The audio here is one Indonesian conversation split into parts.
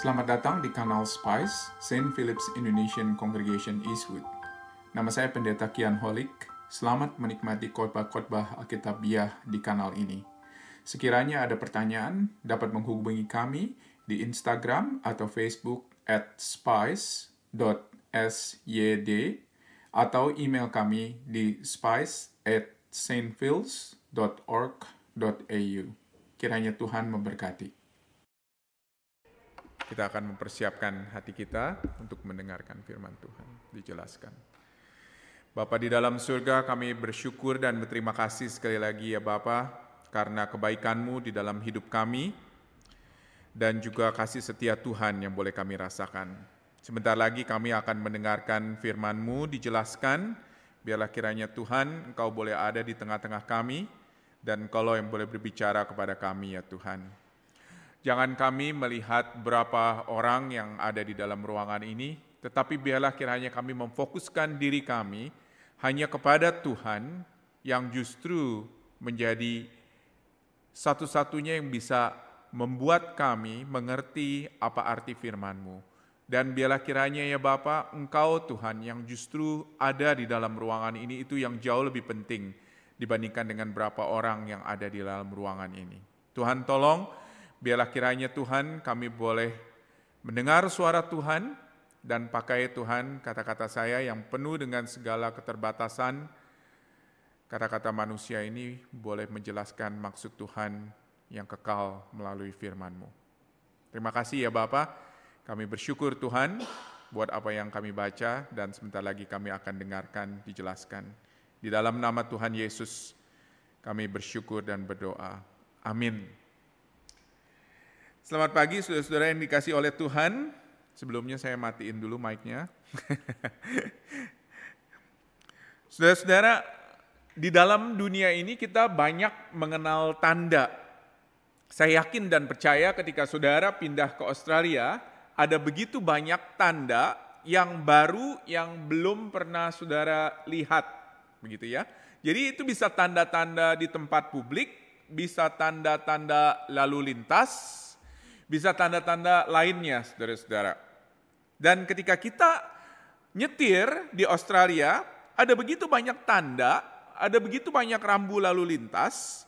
Selamat datang di kanal Spice, St. Philip's Indonesian Congregation Eastwood. Nama saya Pendeta Kian Holik. Selamat menikmati khotbah-khotbah Alkitabiah di kanal ini. Sekiranya ada pertanyaan, dapat menghubungi kami di Instagram atau Facebook at spice.syd atau email kami di spice at Kiranya Tuhan memberkati. Kita akan mempersiapkan hati kita untuk mendengarkan firman Tuhan. Dijelaskan. Bapa di dalam surga kami bersyukur dan berterima kasih sekali lagi ya Bapa karena kebaikanmu di dalam hidup kami dan juga kasih setia Tuhan yang boleh kami rasakan. Sebentar lagi kami akan mendengarkan firman-Mu dijelaskan, biarlah kiranya Tuhan Engkau boleh ada di tengah-tengah kami, dan Engkau yang boleh berbicara kepada kami ya Tuhan. Jangan kami melihat berapa orang yang ada di dalam ruangan ini, tetapi biarlah kiranya kami memfokuskan diri kami hanya kepada Tuhan yang justru menjadi satu-satunya yang bisa membuat kami mengerti apa arti firman-Mu. Dan biarlah kiranya ya Bapa, Engkau Tuhan yang justru ada di dalam ruangan ini itu yang jauh lebih penting dibandingkan dengan berapa orang yang ada di dalam ruangan ini. Tuhan tolong Biarlah kiranya Tuhan kami boleh mendengar suara Tuhan dan pakai Tuhan kata-kata saya yang penuh dengan segala keterbatasan. Kata-kata manusia ini boleh menjelaskan maksud Tuhan yang kekal melalui firman-Mu. Terima kasih ya Bapak. Kami bersyukur Tuhan buat apa yang kami baca dan sebentar lagi kami akan dengarkan dijelaskan. Di dalam nama Tuhan Yesus kami bersyukur dan berdoa. Amin. Selamat pagi saudara-saudara yang dikasih oleh Tuhan. Sebelumnya saya matiin dulu mic-nya. saudara-saudara, di dalam dunia ini kita banyak mengenal tanda. Saya yakin dan percaya ketika saudara pindah ke Australia, ada begitu banyak tanda yang baru yang belum pernah saudara lihat. Begitu ya. Jadi itu bisa tanda-tanda di tempat publik, bisa tanda-tanda lalu lintas, bisa tanda-tanda lainnya saudara-saudara. Dan ketika kita nyetir di Australia, ada begitu banyak tanda, ada begitu banyak rambu lalu lintas,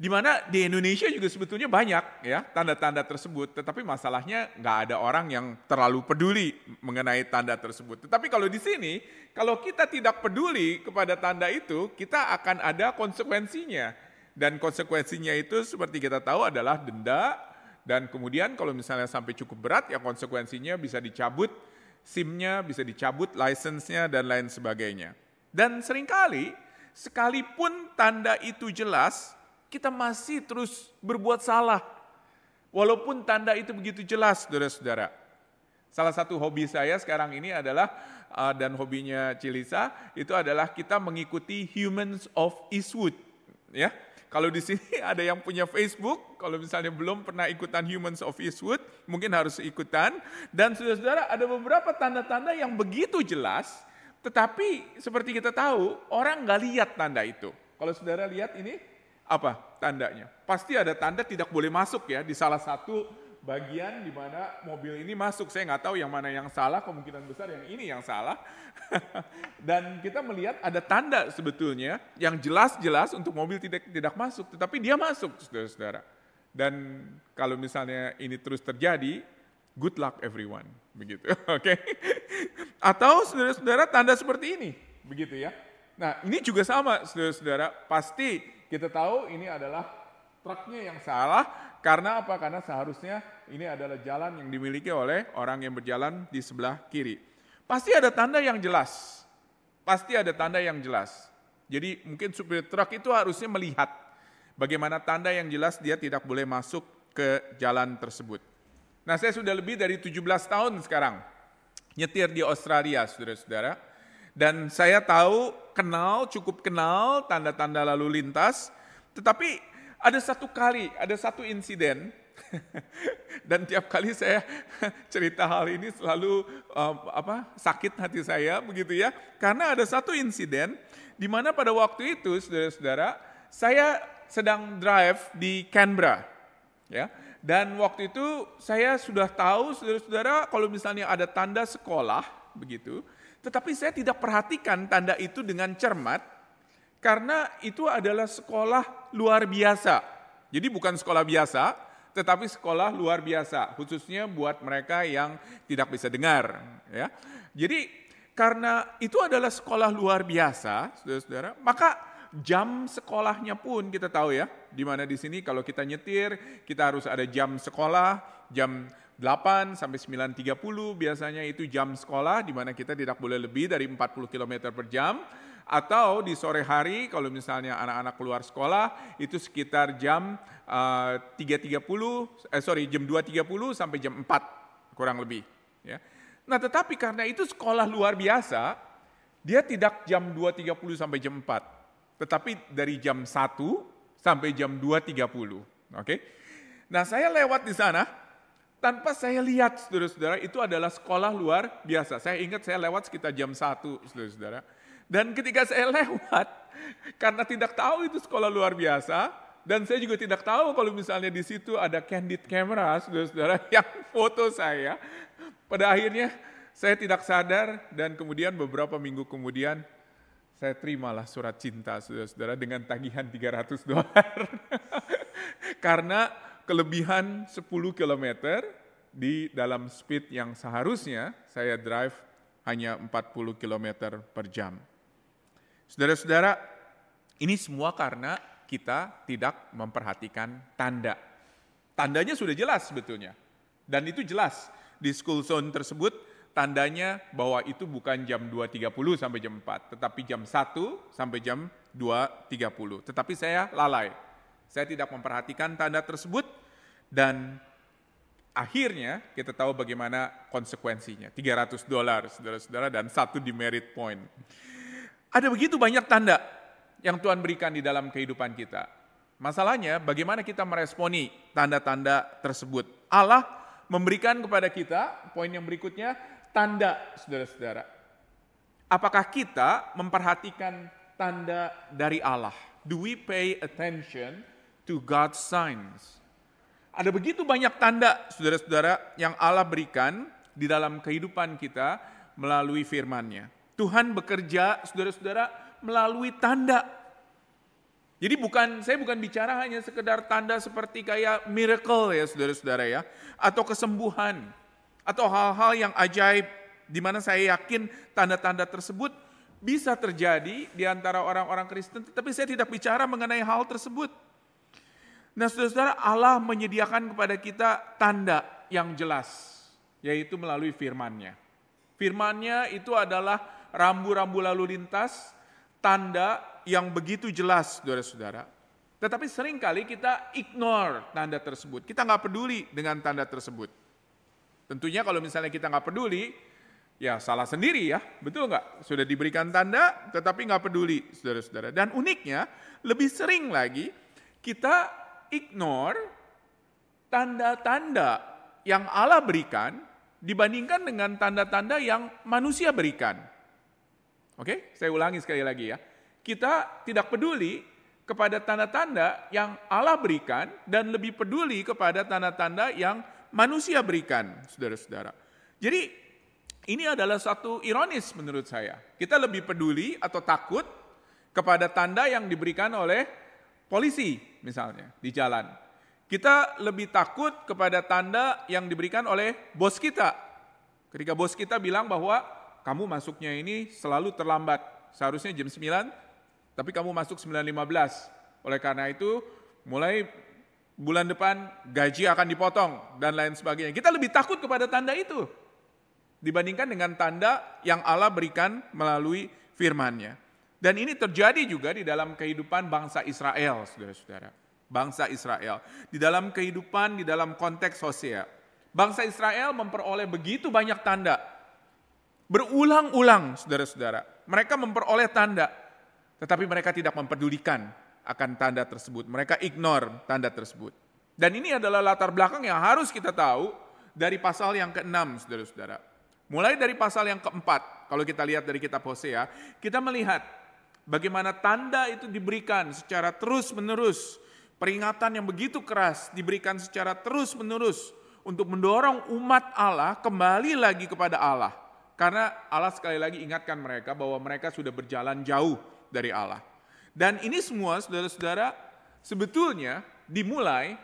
di mana di Indonesia juga sebetulnya banyak ya tanda-tanda tersebut, tetapi masalahnya nggak ada orang yang terlalu peduli mengenai tanda tersebut. Tetapi kalau di sini, kalau kita tidak peduli kepada tanda itu, kita akan ada konsekuensinya. Dan konsekuensinya itu seperti kita tahu adalah denda, dan kemudian kalau misalnya sampai cukup berat ya konsekuensinya bisa dicabut SIM-nya, bisa dicabut license-nya dan lain sebagainya. Dan seringkali sekalipun tanda itu jelas, kita masih terus berbuat salah. Walaupun tanda itu begitu jelas, saudara-saudara. Salah satu hobi saya sekarang ini adalah eh, dan hobinya Cilisa itu adalah kita mengikuti Humans of Eastwood, ya kalau di sini ada yang punya Facebook, kalau misalnya belum pernah ikutan Humans of Eastwood, mungkin harus ikutan. Dan saudara-saudara ada beberapa tanda-tanda yang begitu jelas, tetapi seperti kita tahu orang nggak lihat tanda itu. Kalau saudara lihat ini apa tandanya? Pasti ada tanda tidak boleh masuk ya di salah satu bagian di mana mobil ini masuk. Saya nggak tahu yang mana yang salah, kemungkinan besar yang ini yang salah. Dan kita melihat ada tanda sebetulnya yang jelas-jelas untuk mobil tidak tidak masuk, tetapi dia masuk, saudara-saudara. Dan kalau misalnya ini terus terjadi, good luck everyone, begitu, oke? Okay? Atau saudara-saudara tanda seperti ini, begitu ya. Nah ini juga sama, saudara-saudara. Pasti kita tahu ini adalah truknya yang salah, karena apa? Karena seharusnya ini adalah jalan yang dimiliki oleh orang yang berjalan di sebelah kiri. Pasti ada tanda yang jelas. Pasti ada tanda yang jelas. Jadi mungkin supir truk itu harusnya melihat bagaimana tanda yang jelas dia tidak boleh masuk ke jalan tersebut. Nah saya sudah lebih dari 17 tahun sekarang nyetir di Australia saudara-saudara. Dan saya tahu, kenal, cukup kenal tanda-tanda lalu lintas. Tetapi ada satu kali, ada satu insiden, dan tiap kali saya cerita hal ini selalu um, apa sakit hati saya begitu ya, karena ada satu insiden di mana pada waktu itu saudara-saudara saya sedang drive di Canberra, ya. Dan waktu itu saya sudah tahu saudara-saudara kalau misalnya ada tanda sekolah begitu, tetapi saya tidak perhatikan tanda itu dengan cermat karena itu adalah sekolah luar biasa. Jadi bukan sekolah biasa, tetapi sekolah luar biasa, khususnya buat mereka yang tidak bisa dengar, ya. Jadi karena itu adalah sekolah luar biasa, Saudara-saudara, maka jam sekolahnya pun kita tahu ya, di mana di sini kalau kita nyetir, kita harus ada jam sekolah, jam 8 sampai 9.30 biasanya itu jam sekolah di mana kita tidak boleh lebih dari 40 km per jam atau di sore hari kalau misalnya anak-anak keluar sekolah itu sekitar jam eh, uh, 3.30, eh sorry jam 2.30 sampai jam 4 kurang lebih. Ya. Nah tetapi karena itu sekolah luar biasa, dia tidak jam 2.30 sampai jam 4, tetapi dari jam 1 sampai jam 2.30. Oke. Okay? Nah saya lewat di sana, tanpa saya lihat saudara-saudara itu adalah sekolah luar biasa. Saya ingat saya lewat sekitar jam satu saudara-saudara. Dan ketika saya lewat, karena tidak tahu itu sekolah luar biasa, dan saya juga tidak tahu kalau misalnya di situ ada candid camera, saudara-saudara, yang foto saya. Pada akhirnya saya tidak sadar dan kemudian beberapa minggu kemudian saya terimalah surat cinta saudara-saudara dengan tagihan 300 dolar. Karena kelebihan 10 km di dalam speed yang seharusnya saya drive hanya 40 km per jam. Saudara-saudara, ini semua karena kita tidak memperhatikan tanda. Tandanya sudah jelas sebetulnya. Dan itu jelas di school zone tersebut tandanya bahwa itu bukan jam 2.30 sampai jam 4, tetapi jam 1 sampai jam 2.30. Tetapi saya lalai. Saya tidak memperhatikan tanda tersebut dan akhirnya kita tahu bagaimana konsekuensinya. 300 dolar, saudara-saudara, dan satu di merit point. Ada begitu banyak tanda yang Tuhan berikan di dalam kehidupan kita. Masalahnya bagaimana kita meresponi tanda-tanda tersebut. Allah memberikan kepada kita, poin yang berikutnya, tanda saudara-saudara. Apakah kita memperhatikan tanda dari Allah? Do we pay attention to God's signs? Ada begitu banyak tanda, saudara-saudara, yang Allah berikan di dalam kehidupan kita melalui firman-Nya. Tuhan bekerja, saudara-saudara, melalui tanda. Jadi bukan saya bukan bicara hanya sekedar tanda seperti kayak miracle ya saudara-saudara ya, atau kesembuhan, atau hal-hal yang ajaib di mana saya yakin tanda-tanda tersebut bisa terjadi di antara orang-orang Kristen, Tapi saya tidak bicara mengenai hal tersebut. Nah saudara-saudara Allah menyediakan kepada kita tanda yang jelas, yaitu melalui Firman-Nya. Firmannya itu adalah rambu-rambu lalu lintas, tanda yang begitu jelas, saudara-saudara. Tetapi seringkali kita ignore tanda tersebut. Kita nggak peduli dengan tanda tersebut. Tentunya kalau misalnya kita nggak peduli, ya salah sendiri ya, betul nggak? Sudah diberikan tanda, tetapi nggak peduli, saudara-saudara. Dan uniknya, lebih sering lagi kita ignore tanda-tanda yang Allah berikan dibandingkan dengan tanda-tanda yang manusia berikan. Oke, saya ulangi sekali lagi ya. Kita tidak peduli kepada tanda-tanda yang Allah berikan dan lebih peduli kepada tanda-tanda yang manusia berikan, saudara-saudara. Jadi ini adalah satu ironis menurut saya. Kita lebih peduli atau takut kepada tanda yang diberikan oleh polisi misalnya di jalan kita lebih takut kepada tanda yang diberikan oleh bos kita. Ketika bos kita bilang bahwa kamu masuknya ini selalu terlambat. Seharusnya jam 9, tapi kamu masuk 9.15. Oleh karena itu, mulai bulan depan gaji akan dipotong dan lain sebagainya. Kita lebih takut kepada tanda itu dibandingkan dengan tanda yang Allah berikan melalui firman-Nya. Dan ini terjadi juga di dalam kehidupan bangsa Israel, saudara-saudara bangsa Israel. Di dalam kehidupan, di dalam konteks sosial, Bangsa Israel memperoleh begitu banyak tanda. Berulang-ulang, saudara-saudara. Mereka memperoleh tanda, tetapi mereka tidak mempedulikan akan tanda tersebut. Mereka ignore tanda tersebut. Dan ini adalah latar belakang yang harus kita tahu dari pasal yang ke-6, saudara-saudara. Mulai dari pasal yang keempat, kalau kita lihat dari kitab Hosea, kita melihat bagaimana tanda itu diberikan secara terus-menerus Peringatan yang begitu keras diberikan secara terus-menerus untuk mendorong umat Allah kembali lagi kepada Allah. Karena Allah sekali lagi ingatkan mereka bahwa mereka sudah berjalan jauh dari Allah. Dan ini semua saudara-saudara sebetulnya dimulai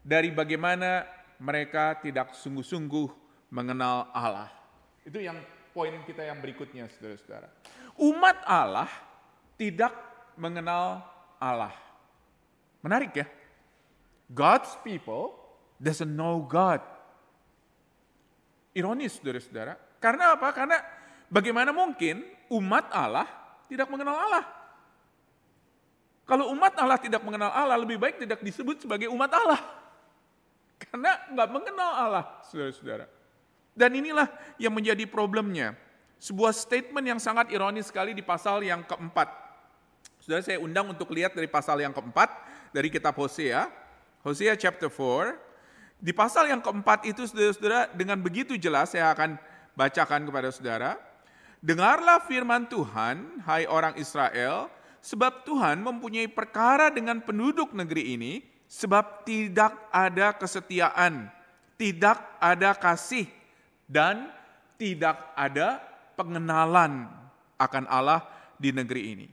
dari bagaimana mereka tidak sungguh-sungguh mengenal Allah. Itu yang poin kita yang berikutnya saudara-saudara. Umat Allah tidak mengenal Allah. Menarik ya? God's people doesn't know God. Ironis, saudara-saudara. Karena apa? Karena bagaimana mungkin umat Allah tidak mengenal Allah? Kalau umat Allah tidak mengenal Allah, lebih baik tidak disebut sebagai umat Allah. Karena nggak mengenal Allah, saudara-saudara. Dan inilah yang menjadi problemnya. Sebuah statement yang sangat ironis sekali di pasal yang keempat. Saudara saya undang untuk lihat dari pasal yang keempat, dari kitab Hosea, Hosea chapter 4, di pasal yang keempat itu saudara-saudara dengan begitu jelas saya akan bacakan kepada saudara. Dengarlah firman Tuhan, hai orang Israel, sebab Tuhan mempunyai perkara dengan penduduk negeri ini, sebab tidak ada kesetiaan, tidak ada kasih, dan tidak ada pengenalan akan Allah di negeri ini.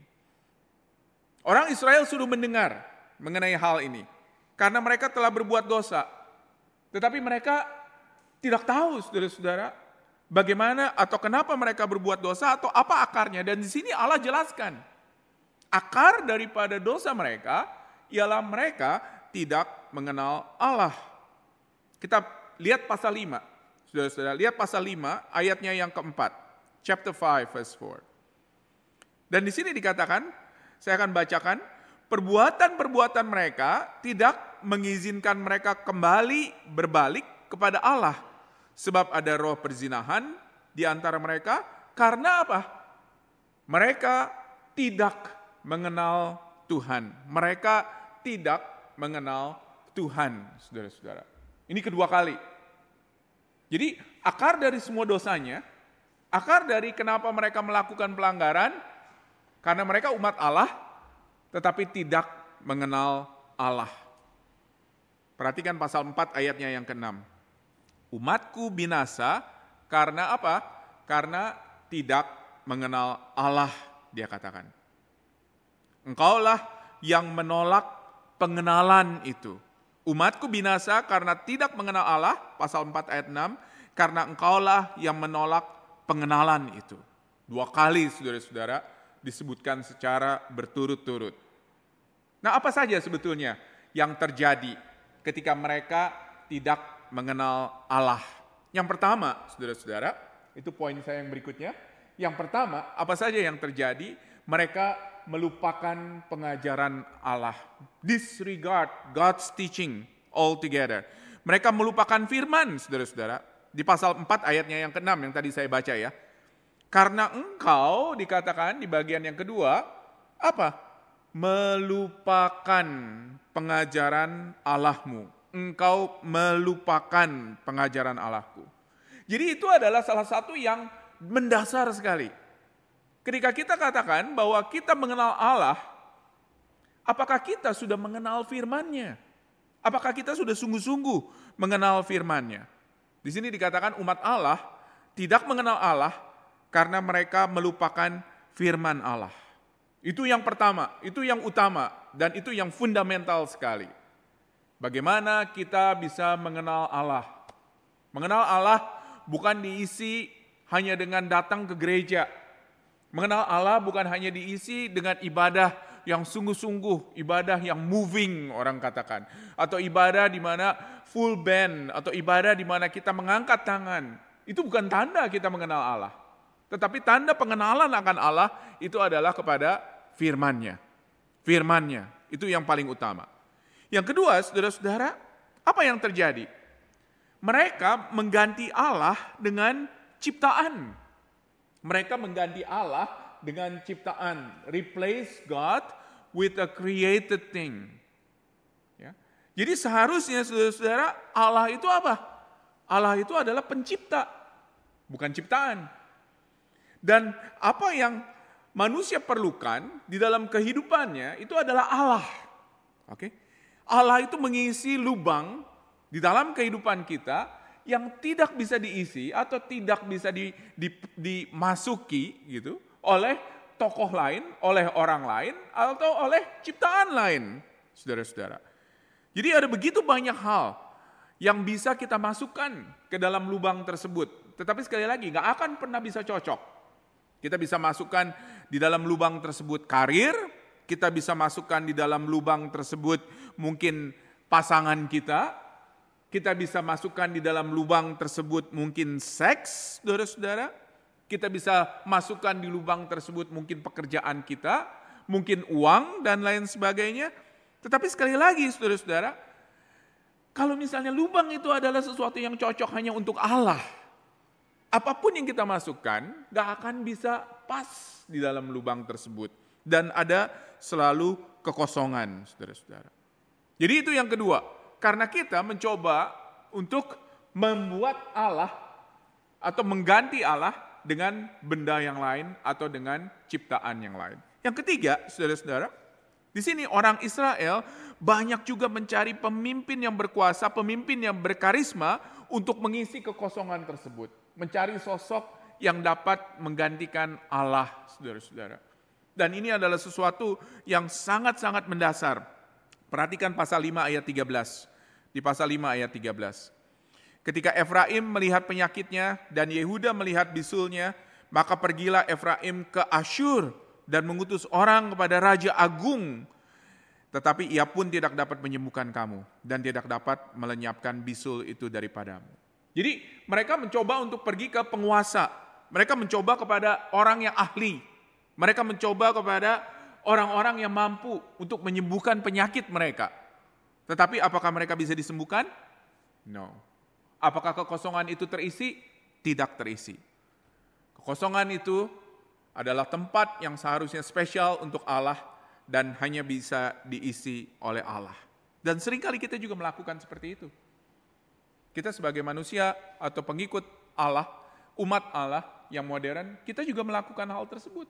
Orang Israel sudah mendengar mengenai hal ini. Karena mereka telah berbuat dosa. Tetapi mereka tidak tahu saudara-saudara bagaimana atau kenapa mereka berbuat dosa atau apa akarnya. Dan di sini Allah jelaskan. Akar daripada dosa mereka ialah mereka tidak mengenal Allah. Kita lihat pasal 5. Saudara-saudara, lihat pasal 5 ayatnya yang keempat. Chapter 5 verse 4. Dan di sini dikatakan, saya akan bacakan perbuatan-perbuatan mereka tidak mengizinkan mereka kembali berbalik kepada Allah. Sebab ada roh perzinahan di antara mereka karena apa? Mereka tidak mengenal Tuhan. Mereka tidak mengenal Tuhan, saudara-saudara. Ini kedua kali. Jadi akar dari semua dosanya, akar dari kenapa mereka melakukan pelanggaran, karena mereka umat Allah tetapi tidak mengenal Allah. Perhatikan pasal 4 ayatnya yang ke-6. Umatku binasa karena apa? Karena tidak mengenal Allah, dia katakan. Engkaulah yang menolak pengenalan itu. Umatku binasa karena tidak mengenal Allah, pasal 4 ayat 6, karena engkaulah yang menolak pengenalan itu. Dua kali saudara-saudara disebutkan secara berturut-turut. Nah, apa saja sebetulnya yang terjadi ketika mereka tidak mengenal Allah? Yang pertama, saudara-saudara, itu poin saya yang berikutnya. Yang pertama, apa saja yang terjadi? Mereka melupakan pengajaran Allah. Disregard God's teaching altogether. Mereka melupakan firman, saudara-saudara. Di pasal 4 ayatnya yang ke-6 yang tadi saya baca ya karena engkau dikatakan di bagian yang kedua, apa? Melupakan pengajaran Allahmu. Engkau melupakan pengajaran Allahku. Jadi itu adalah salah satu yang mendasar sekali. Ketika kita katakan bahwa kita mengenal Allah, apakah kita sudah mengenal firman-Nya? Apakah kita sudah sungguh-sungguh mengenal firman-Nya? Di sini dikatakan umat Allah tidak mengenal Allah karena mereka melupakan firman Allah. Itu yang pertama, itu yang utama, dan itu yang fundamental sekali. Bagaimana kita bisa mengenal Allah? Mengenal Allah bukan diisi hanya dengan datang ke gereja. Mengenal Allah bukan hanya diisi dengan ibadah yang sungguh-sungguh, ibadah yang moving orang katakan, atau ibadah di mana full band atau ibadah di mana kita mengangkat tangan. Itu bukan tanda kita mengenal Allah. Tetapi tanda pengenalan akan Allah itu adalah kepada firmannya. Firmannya, itu yang paling utama. Yang kedua, saudara-saudara, apa yang terjadi? Mereka mengganti Allah dengan ciptaan. Mereka mengganti Allah dengan ciptaan. Replace God with a created thing. Ya. Jadi seharusnya saudara-saudara, Allah itu apa? Allah itu adalah pencipta, bukan ciptaan. Dan apa yang manusia perlukan di dalam kehidupannya itu adalah Allah. Oke. Allah itu mengisi lubang di dalam kehidupan kita yang tidak bisa diisi atau tidak bisa di, di, dimasuki gitu oleh tokoh lain, oleh orang lain atau oleh ciptaan lain, saudara-saudara. Jadi ada begitu banyak hal yang bisa kita masukkan ke dalam lubang tersebut. Tetapi sekali lagi, nggak akan pernah bisa cocok kita bisa masukkan di dalam lubang tersebut karir, kita bisa masukkan di dalam lubang tersebut mungkin pasangan kita, kita bisa masukkan di dalam lubang tersebut mungkin seks, saudara-saudara. Kita bisa masukkan di lubang tersebut mungkin pekerjaan kita, mungkin uang dan lain sebagainya. Tetapi sekali lagi saudara-saudara, kalau misalnya lubang itu adalah sesuatu yang cocok hanya untuk Allah, apapun yang kita masukkan gak akan bisa pas di dalam lubang tersebut. Dan ada selalu kekosongan, saudara-saudara. Jadi itu yang kedua, karena kita mencoba untuk membuat Allah atau mengganti Allah dengan benda yang lain atau dengan ciptaan yang lain. Yang ketiga, saudara-saudara, di sini orang Israel banyak juga mencari pemimpin yang berkuasa, pemimpin yang berkarisma untuk mengisi kekosongan tersebut mencari sosok yang dapat menggantikan Allah, saudara-saudara. Dan ini adalah sesuatu yang sangat-sangat mendasar. Perhatikan pasal 5 ayat 13. Di pasal 5 ayat 13. Ketika Efraim melihat penyakitnya dan Yehuda melihat bisulnya, maka pergilah Efraim ke Asyur dan mengutus orang kepada Raja Agung. Tetapi ia pun tidak dapat menyembuhkan kamu dan tidak dapat melenyapkan bisul itu daripadamu. Jadi mereka mencoba untuk pergi ke penguasa. Mereka mencoba kepada orang yang ahli. Mereka mencoba kepada orang-orang yang mampu untuk menyembuhkan penyakit mereka. Tetapi apakah mereka bisa disembuhkan? No. Apakah kekosongan itu terisi? Tidak terisi. Kekosongan itu adalah tempat yang seharusnya spesial untuk Allah dan hanya bisa diisi oleh Allah. Dan seringkali kita juga melakukan seperti itu. Kita sebagai manusia atau pengikut Allah, umat Allah yang modern, kita juga melakukan hal tersebut.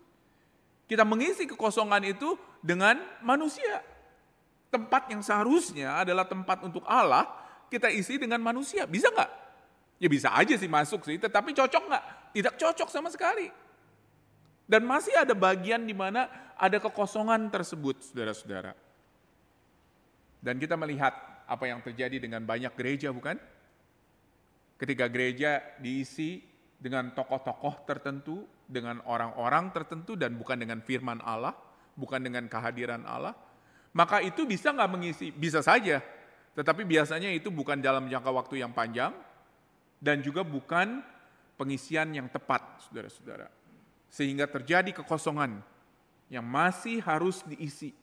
Kita mengisi kekosongan itu dengan manusia. Tempat yang seharusnya adalah tempat untuk Allah, kita isi dengan manusia. Bisa nggak? Ya bisa aja sih masuk sih, tetapi cocok nggak? Tidak cocok sama sekali. Dan masih ada bagian di mana ada kekosongan tersebut, saudara-saudara. Dan kita melihat apa yang terjadi dengan banyak gereja, bukan? ketika gereja diisi dengan tokoh-tokoh tertentu, dengan orang-orang tertentu, dan bukan dengan firman Allah, bukan dengan kehadiran Allah, maka itu bisa nggak mengisi? Bisa saja, tetapi biasanya itu bukan dalam jangka waktu yang panjang, dan juga bukan pengisian yang tepat, saudara-saudara. Sehingga terjadi kekosongan yang masih harus diisi.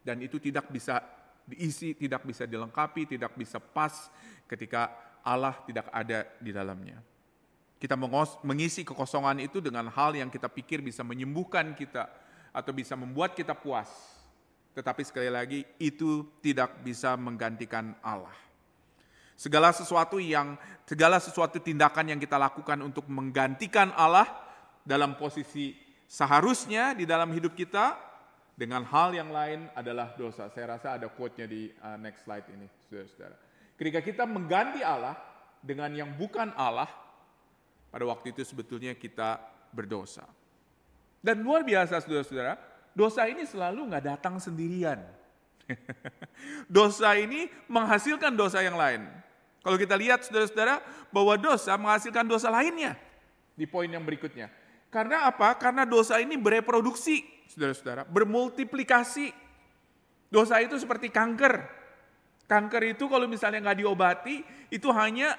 Dan itu tidak bisa diisi, tidak bisa dilengkapi, tidak bisa pas ketika Allah tidak ada di dalamnya. Kita mengisi kekosongan itu dengan hal yang kita pikir bisa menyembuhkan kita atau bisa membuat kita puas. Tetapi sekali lagi itu tidak bisa menggantikan Allah. Segala sesuatu yang segala sesuatu tindakan yang kita lakukan untuk menggantikan Allah dalam posisi seharusnya di dalam hidup kita dengan hal yang lain adalah dosa. Saya rasa ada quote-nya di uh, next slide ini, saudara-saudara. Ketika kita mengganti Allah dengan yang bukan Allah, pada waktu itu sebetulnya kita berdosa. Dan luar biasa saudara-saudara, dosa ini selalu nggak datang sendirian. dosa ini menghasilkan dosa yang lain. Kalau kita lihat saudara-saudara bahwa dosa menghasilkan dosa lainnya di poin yang berikutnya. Karena apa? Karena dosa ini bereproduksi, saudara-saudara, bermultiplikasi. Dosa itu seperti kanker, Kanker itu kalau misalnya nggak diobati, itu hanya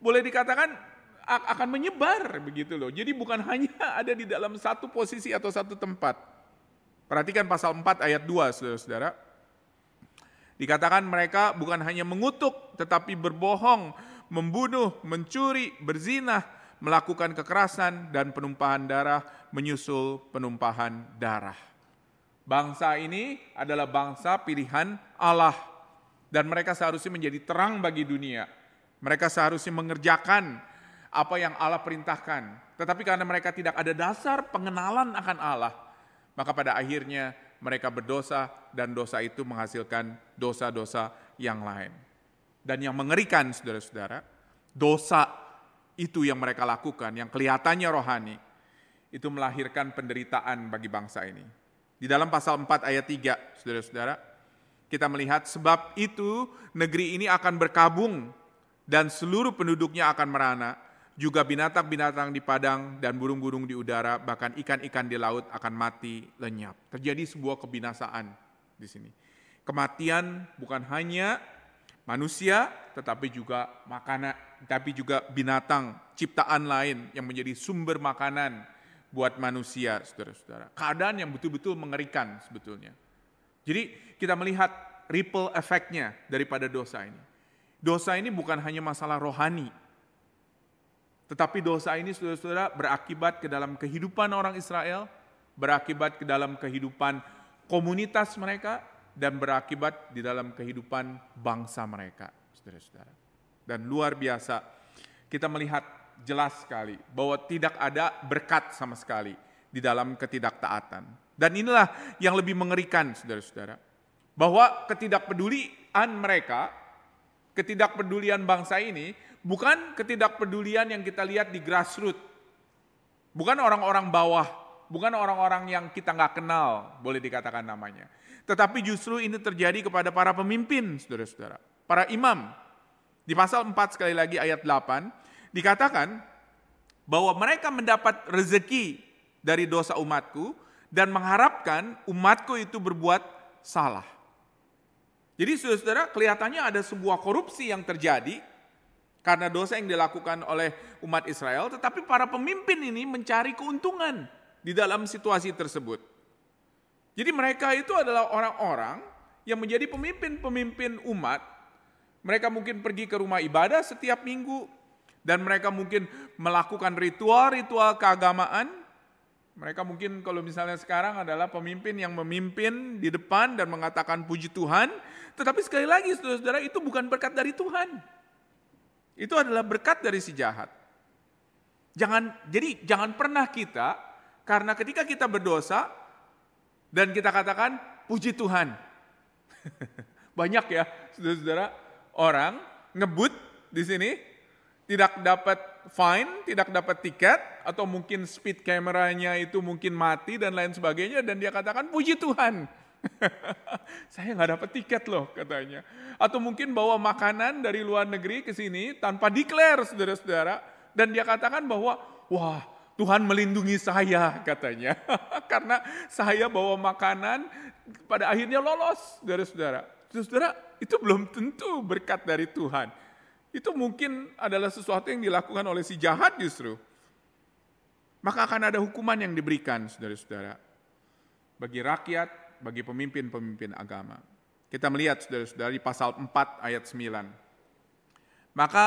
boleh dikatakan akan menyebar begitu loh. Jadi bukan hanya ada di dalam satu posisi atau satu tempat. Perhatikan pasal 4 ayat 2 saudara-saudara. Dikatakan mereka bukan hanya mengutuk tetapi berbohong, membunuh, mencuri, berzinah, melakukan kekerasan dan penumpahan darah menyusul penumpahan darah. Bangsa ini adalah bangsa pilihan Allah dan mereka seharusnya menjadi terang bagi dunia. Mereka seharusnya mengerjakan apa yang Allah perintahkan. Tetapi karena mereka tidak ada dasar pengenalan akan Allah, maka pada akhirnya mereka berdosa dan dosa itu menghasilkan dosa-dosa yang lain. Dan yang mengerikan saudara-saudara, dosa itu yang mereka lakukan, yang kelihatannya rohani, itu melahirkan penderitaan bagi bangsa ini. Di dalam pasal 4 ayat 3, saudara-saudara, kita melihat sebab itu negeri ini akan berkabung dan seluruh penduduknya akan merana, juga binatang-binatang di padang dan burung-burung di udara, bahkan ikan-ikan di laut akan mati lenyap. Terjadi sebuah kebinasaan di sini. Kematian bukan hanya manusia, tetapi juga makanan, tapi juga binatang, ciptaan lain yang menjadi sumber makanan buat manusia, saudara-saudara. Keadaan yang betul-betul mengerikan sebetulnya. Jadi kita melihat ripple efeknya daripada dosa ini. Dosa ini bukan hanya masalah rohani, tetapi dosa ini saudara-saudara berakibat ke dalam kehidupan orang Israel, berakibat ke dalam kehidupan komunitas mereka, dan berakibat di dalam kehidupan bangsa mereka, saudara-saudara. Dan luar biasa, kita melihat jelas sekali bahwa tidak ada berkat sama sekali di dalam ketidaktaatan. Dan inilah yang lebih mengerikan, saudara-saudara. Bahwa ketidakpedulian mereka, ketidakpedulian bangsa ini, bukan ketidakpedulian yang kita lihat di grassroots. Bukan orang-orang bawah, bukan orang-orang yang kita nggak kenal, boleh dikatakan namanya. Tetapi justru ini terjadi kepada para pemimpin, saudara-saudara. Para imam. Di pasal 4 sekali lagi ayat 8, dikatakan bahwa mereka mendapat rezeki dari dosa umatku, dan mengharapkan umatku itu berbuat salah. Jadi saudara-saudara kelihatannya ada sebuah korupsi yang terjadi karena dosa yang dilakukan oleh umat Israel, tetapi para pemimpin ini mencari keuntungan di dalam situasi tersebut. Jadi mereka itu adalah orang-orang yang menjadi pemimpin-pemimpin umat. Mereka mungkin pergi ke rumah ibadah setiap minggu dan mereka mungkin melakukan ritual-ritual keagamaan mereka mungkin kalau misalnya sekarang adalah pemimpin yang memimpin di depan dan mengatakan puji Tuhan. Tetapi sekali lagi saudara-saudara itu bukan berkat dari Tuhan. Itu adalah berkat dari si jahat. Jangan jadi jangan pernah kita karena ketika kita berdosa dan kita katakan puji Tuhan. Banyak ya saudara-saudara orang ngebut di sini tidak dapat fine, tidak dapat tiket, atau mungkin speed kameranya itu mungkin mati dan lain sebagainya, dan dia katakan puji Tuhan. saya nggak dapat tiket loh katanya. Atau mungkin bawa makanan dari luar negeri ke sini tanpa declare saudara-saudara. Dan dia katakan bahwa, wah Tuhan melindungi saya katanya. Karena saya bawa makanan pada akhirnya lolos saudara-saudara. Saudara, itu belum tentu berkat dari Tuhan itu mungkin adalah sesuatu yang dilakukan oleh si jahat justru. Maka akan ada hukuman yang diberikan, saudara-saudara, bagi rakyat, bagi pemimpin-pemimpin agama. Kita melihat, saudara-saudara, di pasal 4 ayat 9. Maka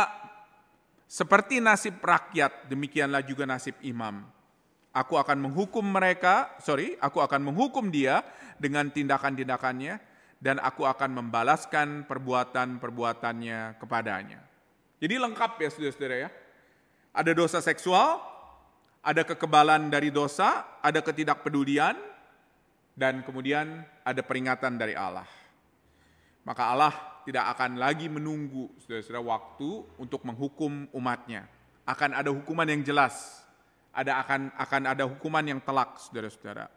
seperti nasib rakyat, demikianlah juga nasib imam. Aku akan menghukum mereka, sorry, aku akan menghukum dia dengan tindakan-tindakannya, dan aku akan membalaskan perbuatan-perbuatannya kepadanya. Jadi lengkap ya saudara-saudara ya. Ada dosa seksual, ada kekebalan dari dosa, ada ketidakpedulian, dan kemudian ada peringatan dari Allah. Maka Allah tidak akan lagi menunggu saudara-saudara waktu untuk menghukum umatnya. Akan ada hukuman yang jelas. Ada akan akan ada hukuman yang telak saudara-saudara.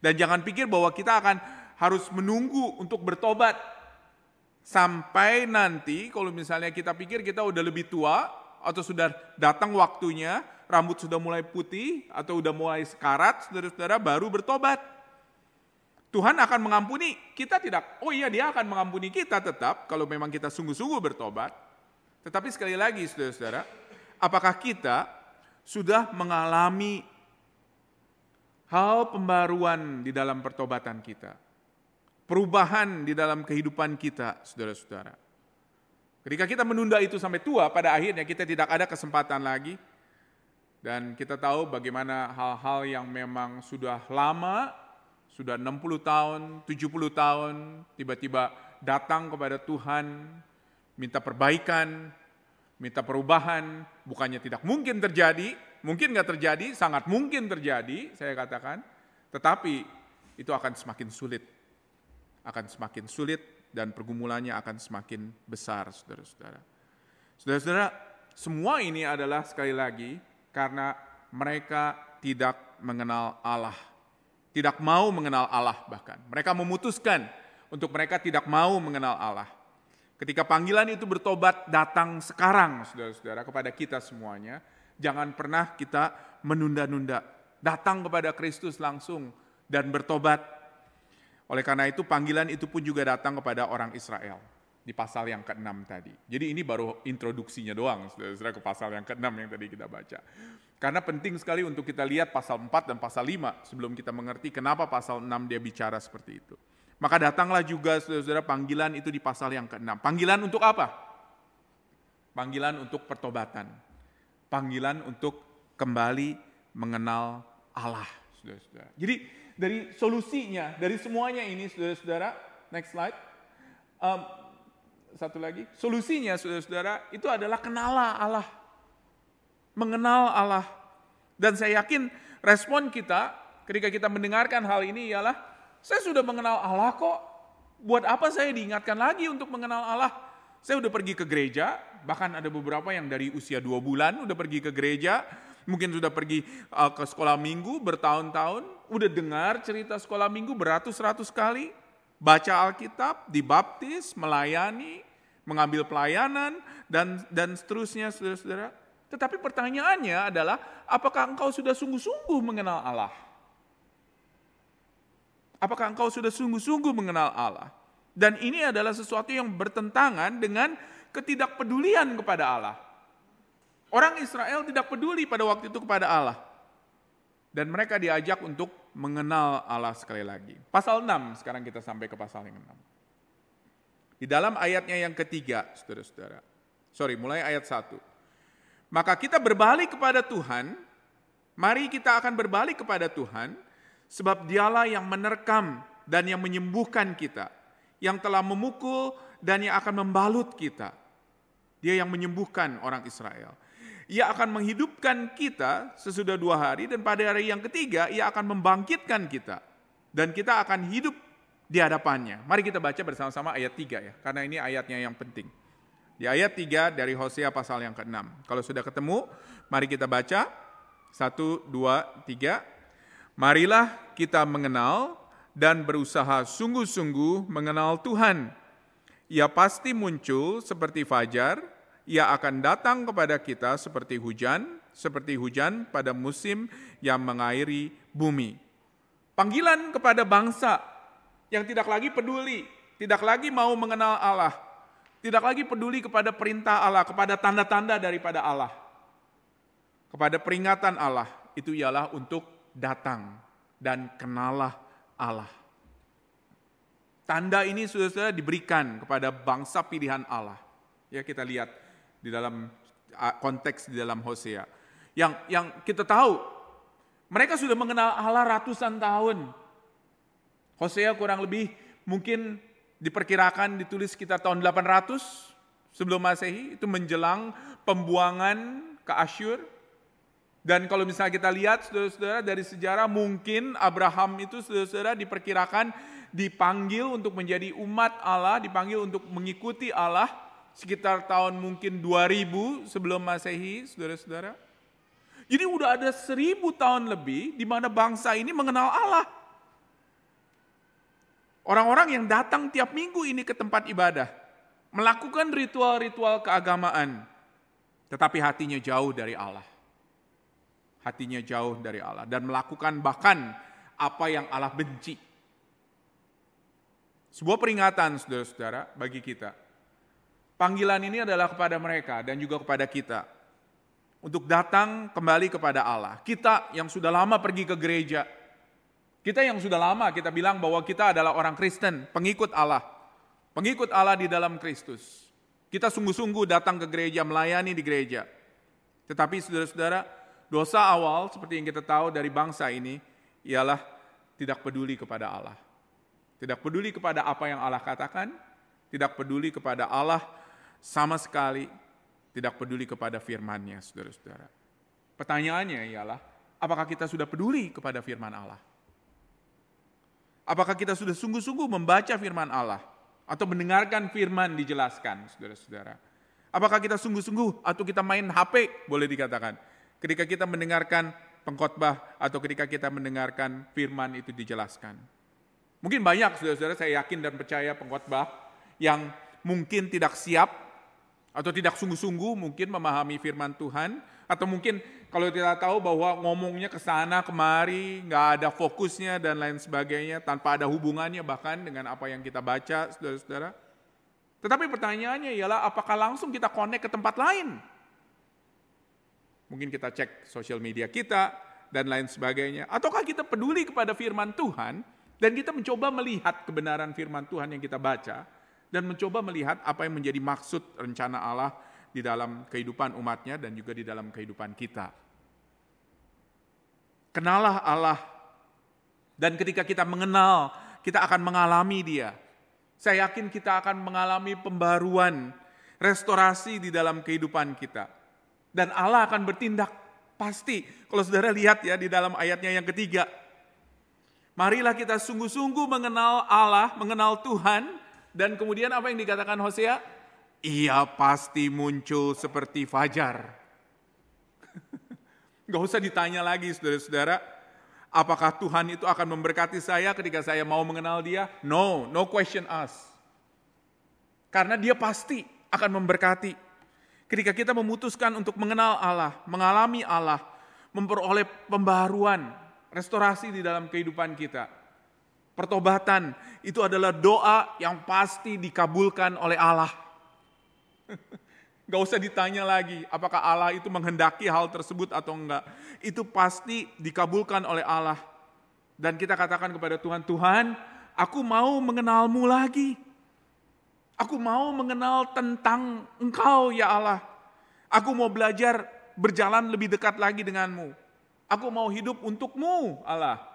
Dan jangan pikir bahwa kita akan harus menunggu untuk bertobat sampai nanti kalau misalnya kita pikir kita udah lebih tua atau sudah datang waktunya, rambut sudah mulai putih atau udah mulai sekarat, saudara-saudara baru bertobat. Tuhan akan mengampuni, kita tidak. Oh iya dia akan mengampuni kita tetap kalau memang kita sungguh-sungguh bertobat. Tetapi sekali lagi saudara-saudara, apakah kita sudah mengalami hal pembaruan di dalam pertobatan kita? perubahan di dalam kehidupan kita, saudara-saudara. Ketika kita menunda itu sampai tua, pada akhirnya kita tidak ada kesempatan lagi. Dan kita tahu bagaimana hal-hal yang memang sudah lama, sudah 60 tahun, 70 tahun, tiba-tiba datang kepada Tuhan, minta perbaikan, minta perubahan, bukannya tidak mungkin terjadi, mungkin nggak terjadi, sangat mungkin terjadi, saya katakan, tetapi itu akan semakin sulit akan semakin sulit dan pergumulannya akan semakin besar, saudara-saudara. Saudara-saudara, semua ini adalah sekali lagi karena mereka tidak mengenal Allah. Tidak mau mengenal Allah bahkan. Mereka memutuskan untuk mereka tidak mau mengenal Allah. Ketika panggilan itu bertobat datang sekarang saudara-saudara kepada kita semuanya, jangan pernah kita menunda-nunda. Datang kepada Kristus langsung dan bertobat oleh karena itu panggilan itu pun juga datang kepada orang Israel di pasal yang ke-6 tadi. Jadi ini baru introduksinya doang, saudara-saudara ke pasal yang ke-6 yang tadi kita baca. Karena penting sekali untuk kita lihat pasal 4 dan pasal 5 sebelum kita mengerti kenapa pasal 6 dia bicara seperti itu. Maka datanglah juga saudara-saudara panggilan itu di pasal yang ke-6. Panggilan untuk apa? Panggilan untuk pertobatan. Panggilan untuk kembali mengenal Allah, Jadi dari solusinya, dari semuanya ini saudara-saudara. Next slide. Um, satu lagi, solusinya saudara-saudara itu adalah kenala Allah. Mengenal Allah. Dan saya yakin respon kita ketika kita mendengarkan hal ini ialah, saya sudah mengenal Allah kok. Buat apa saya diingatkan lagi untuk mengenal Allah? Saya sudah pergi ke gereja, bahkan ada beberapa yang dari usia dua bulan sudah pergi ke gereja, mungkin sudah pergi uh, ke sekolah minggu bertahun-tahun, udah dengar cerita sekolah minggu beratus-ratus kali, baca Alkitab, dibaptis, melayani, mengambil pelayanan, dan dan seterusnya saudara-saudara. Tetapi pertanyaannya adalah, apakah engkau sudah sungguh-sungguh mengenal Allah? Apakah engkau sudah sungguh-sungguh mengenal Allah? Dan ini adalah sesuatu yang bertentangan dengan ketidakpedulian kepada Allah. Orang Israel tidak peduli pada waktu itu kepada Allah. Dan mereka diajak untuk mengenal Allah sekali lagi. Pasal 6, sekarang kita sampai ke pasal yang 6. Di dalam ayatnya yang ketiga, saudara-saudara. Sorry, mulai ayat 1. Maka kita berbalik kepada Tuhan, mari kita akan berbalik kepada Tuhan, sebab dialah yang menerkam dan yang menyembuhkan kita, yang telah memukul dan yang akan membalut kita. Dia yang menyembuhkan orang Israel ia akan menghidupkan kita sesudah dua hari dan pada hari yang ketiga ia akan membangkitkan kita dan kita akan hidup di hadapannya. Mari kita baca bersama-sama ayat 3 ya, karena ini ayatnya yang penting. Di ayat 3 dari Hosea pasal yang ke-6. Kalau sudah ketemu, mari kita baca. satu dua tiga. Marilah kita mengenal dan berusaha sungguh-sungguh mengenal Tuhan. Ia pasti muncul seperti fajar, ia akan datang kepada kita seperti hujan, seperti hujan pada musim yang mengairi bumi. Panggilan kepada bangsa yang tidak lagi peduli, tidak lagi mau mengenal Allah, tidak lagi peduli kepada perintah Allah, kepada tanda-tanda daripada Allah, kepada peringatan Allah, itu ialah untuk datang dan kenalah Allah. Tanda ini sudah-sudah diberikan kepada bangsa pilihan Allah. Ya kita lihat di dalam konteks di dalam Hosea. Yang yang kita tahu mereka sudah mengenal Allah ratusan tahun. Hosea kurang lebih mungkin diperkirakan ditulis sekitar tahun 800 sebelum Masehi itu menjelang pembuangan ke Asyur. Dan kalau misalnya kita lihat saudara-saudara dari sejarah mungkin Abraham itu saudara-saudara diperkirakan dipanggil untuk menjadi umat Allah, dipanggil untuk mengikuti Allah sekitar tahun mungkin 2000 sebelum Masehi, saudara-saudara. Jadi udah ada seribu tahun lebih di mana bangsa ini mengenal Allah. Orang-orang yang datang tiap minggu ini ke tempat ibadah, melakukan ritual-ritual keagamaan, tetapi hatinya jauh dari Allah. Hatinya jauh dari Allah dan melakukan bahkan apa yang Allah benci. Sebuah peringatan saudara-saudara bagi kita Panggilan ini adalah kepada mereka dan juga kepada kita. Untuk datang kembali kepada Allah. Kita yang sudah lama pergi ke gereja. Kita yang sudah lama kita bilang bahwa kita adalah orang Kristen, pengikut Allah. Pengikut Allah di dalam Kristus. Kita sungguh-sungguh datang ke gereja, melayani di gereja. Tetapi saudara-saudara, dosa awal seperti yang kita tahu dari bangsa ini ialah tidak peduli kepada Allah. Tidak peduli kepada apa yang Allah katakan, tidak peduli kepada Allah sama sekali tidak peduli kepada firmannya, saudara-saudara. Pertanyaannya ialah, apakah kita sudah peduli kepada firman Allah? Apakah kita sudah sungguh-sungguh membaca firman Allah? Atau mendengarkan firman dijelaskan, saudara-saudara? Apakah kita sungguh-sungguh atau kita main HP, boleh dikatakan. Ketika kita mendengarkan pengkhotbah atau ketika kita mendengarkan firman itu dijelaskan. Mungkin banyak saudara-saudara saya yakin dan percaya pengkhotbah yang mungkin tidak siap atau tidak sungguh-sungguh mungkin memahami firman Tuhan atau mungkin kalau tidak tahu bahwa ngomongnya ke sana kemari nggak ada fokusnya dan lain sebagainya tanpa ada hubungannya bahkan dengan apa yang kita baca saudara-saudara tetapi pertanyaannya ialah apakah langsung kita connect ke tempat lain mungkin kita cek sosial media kita dan lain sebagainya ataukah kita peduli kepada firman Tuhan dan kita mencoba melihat kebenaran firman Tuhan yang kita baca dan mencoba melihat apa yang menjadi maksud rencana Allah di dalam kehidupan umatnya dan juga di dalam kehidupan kita. Kenalah Allah dan ketika kita mengenal, kita akan mengalami dia. Saya yakin kita akan mengalami pembaruan, restorasi di dalam kehidupan kita. Dan Allah akan bertindak pasti. Kalau saudara lihat ya di dalam ayatnya yang ketiga. Marilah kita sungguh-sungguh mengenal Allah, mengenal Tuhan, dan kemudian apa yang dikatakan Hosea? Ia pasti muncul seperti fajar. Gak usah ditanya lagi saudara-saudara, apakah Tuhan itu akan memberkati saya ketika saya mau mengenal dia? No, no question us. Karena dia pasti akan memberkati. Ketika kita memutuskan untuk mengenal Allah, mengalami Allah, memperoleh pembaruan, restorasi di dalam kehidupan kita, Pertobatan itu adalah doa yang pasti dikabulkan oleh Allah. Gak usah ditanya lagi apakah Allah itu menghendaki hal tersebut atau enggak. Itu pasti dikabulkan oleh Allah. Dan kita katakan kepada Tuhan, Tuhan aku mau mengenalmu lagi. Aku mau mengenal tentang engkau ya Allah. Aku mau belajar berjalan lebih dekat lagi denganmu. Aku mau hidup untukmu Allah.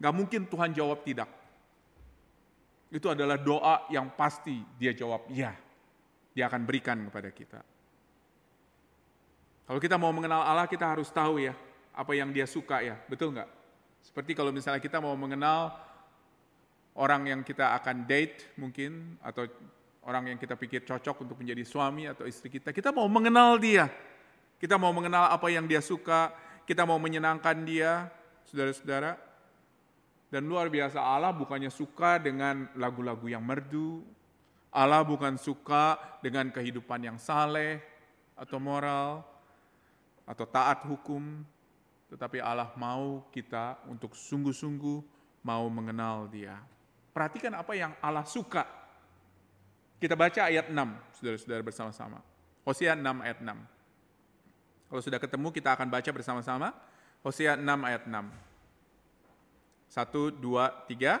Gak mungkin Tuhan jawab tidak. Itu adalah doa yang pasti dia jawab ya. Dia akan berikan kepada kita. Kalau kita mau mengenal Allah, kita harus tahu ya, apa yang dia suka ya, betul nggak? Seperti kalau misalnya kita mau mengenal orang yang kita akan date mungkin, atau orang yang kita pikir cocok untuk menjadi suami atau istri kita, kita mau mengenal dia. Kita mau mengenal apa yang dia suka, kita mau menyenangkan dia, saudara-saudara. Dan luar biasa Allah bukannya suka dengan lagu-lagu yang merdu, Allah bukan suka dengan kehidupan yang saleh atau moral atau taat hukum, tetapi Allah mau kita untuk sungguh-sungguh mau mengenal Dia. Perhatikan apa yang Allah suka. Kita baca ayat 6, saudara-saudara bersama-sama. Hosea 6 ayat 6. Kalau sudah ketemu kita akan baca bersama-sama. Hosea 6 ayat 6. Satu, dua, tiga.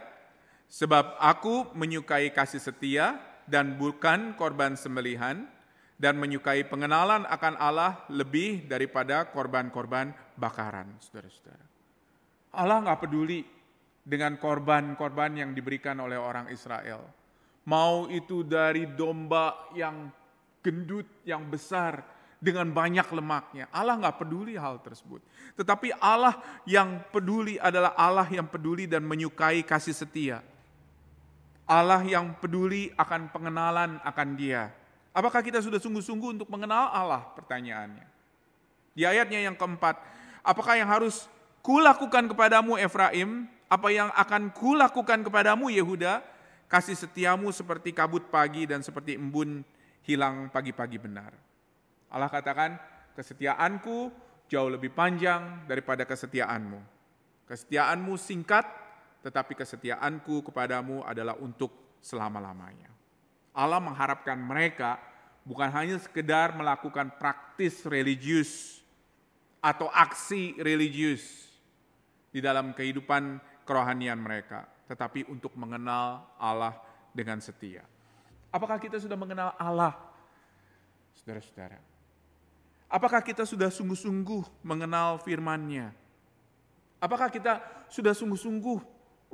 Sebab aku menyukai kasih setia dan bukan korban sembelihan, dan menyukai pengenalan akan Allah lebih daripada korban-korban bakaran, saudara-saudara. Allah nggak peduli dengan korban-korban yang diberikan oleh orang Israel. Mau itu dari domba yang gendut, yang besar, dengan banyak lemaknya. Allah nggak peduli hal tersebut. Tetapi Allah yang peduli adalah Allah yang peduli dan menyukai kasih setia. Allah yang peduli akan pengenalan akan dia. Apakah kita sudah sungguh-sungguh untuk mengenal Allah? Pertanyaannya. Di ayatnya yang keempat, apakah yang harus kulakukan kepadamu Efraim? Apa yang akan kulakukan kepadamu Yehuda? Kasih setiamu seperti kabut pagi dan seperti embun hilang pagi-pagi benar. Allah katakan, kesetiaanku jauh lebih panjang daripada kesetiaanmu. Kesetiaanmu singkat, tetapi kesetiaanku kepadamu adalah untuk selama-lamanya. Allah mengharapkan mereka bukan hanya sekedar melakukan praktis religius atau aksi religius di dalam kehidupan kerohanian mereka, tetapi untuk mengenal Allah dengan setia. Apakah kita sudah mengenal Allah, saudara-saudara? Apakah kita sudah sungguh-sungguh mengenal firman-Nya? Apakah kita sudah sungguh-sungguh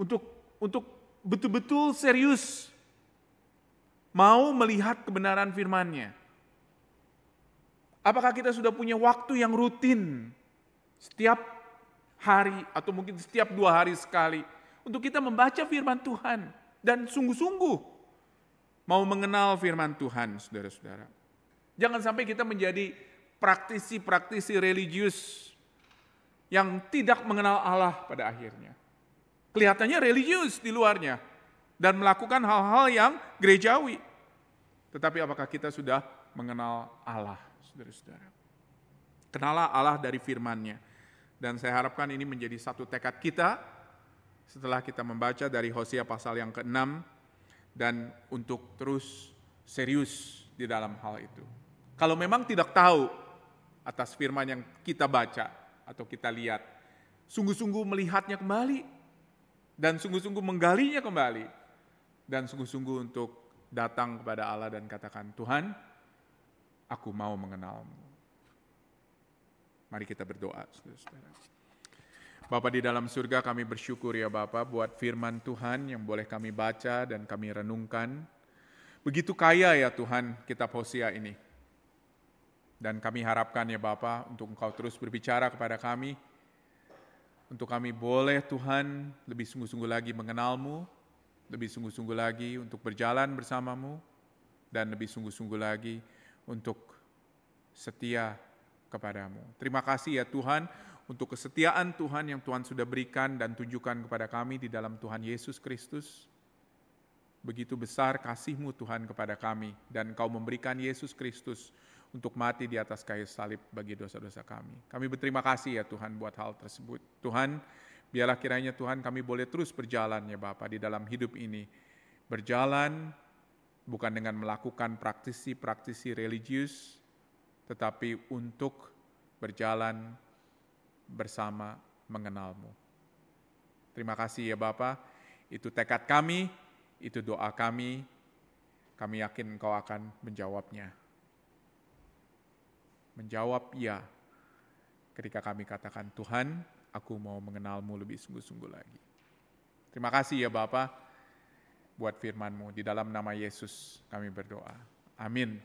untuk untuk betul-betul serius mau melihat kebenaran firman-Nya? Apakah kita sudah punya waktu yang rutin setiap hari atau mungkin setiap dua hari sekali untuk kita membaca firman Tuhan dan sungguh-sungguh mau mengenal firman Tuhan, saudara-saudara. Jangan sampai kita menjadi praktisi-praktisi religius yang tidak mengenal Allah pada akhirnya. Kelihatannya religius di luarnya dan melakukan hal-hal yang gerejawi. Tetapi apakah kita sudah mengenal Allah, saudara-saudara? Kenalah Allah dari firmannya. Dan saya harapkan ini menjadi satu tekad kita setelah kita membaca dari Hosea pasal yang ke-6 dan untuk terus serius di dalam hal itu. Kalau memang tidak tahu atas firman yang kita baca atau kita lihat. Sungguh-sungguh melihatnya kembali dan sungguh-sungguh menggalinya kembali dan sungguh-sungguh untuk datang kepada Allah dan katakan, "Tuhan, aku mau mengenalmu." Mari kita berdoa, saudara Bapa di dalam surga kami bersyukur ya Bapa buat firman Tuhan yang boleh kami baca dan kami renungkan. Begitu kaya ya Tuhan kitab Hosea ini. Dan kami harapkan ya Bapa untuk Engkau terus berbicara kepada kami, untuk kami boleh Tuhan lebih sungguh-sungguh lagi mengenalmu, lebih sungguh-sungguh lagi untuk berjalan bersamamu, dan lebih sungguh-sungguh lagi untuk setia kepadamu. Terima kasih ya Tuhan untuk kesetiaan Tuhan yang Tuhan sudah berikan dan tunjukkan kepada kami di dalam Tuhan Yesus Kristus. Begitu besar kasihmu Tuhan kepada kami dan kau memberikan Yesus Kristus untuk mati di atas kayu salib bagi dosa-dosa kami. Kami berterima kasih ya Tuhan buat hal tersebut. Tuhan, biarlah kiranya Tuhan kami boleh terus berjalan ya Bapak di dalam hidup ini. Berjalan bukan dengan melakukan praktisi-praktisi religius, tetapi untuk berjalan bersama mengenalmu. Terima kasih ya Bapak, itu tekad kami, itu doa kami, kami yakin Engkau akan menjawabnya. Menjawab ya. Ketika kami katakan, Tuhan, aku mau mengenalmu lebih sungguh-sungguh lagi. Terima kasih ya Bapak buat Firmanmu Di dalam nama Yesus kami berdoa. Amin.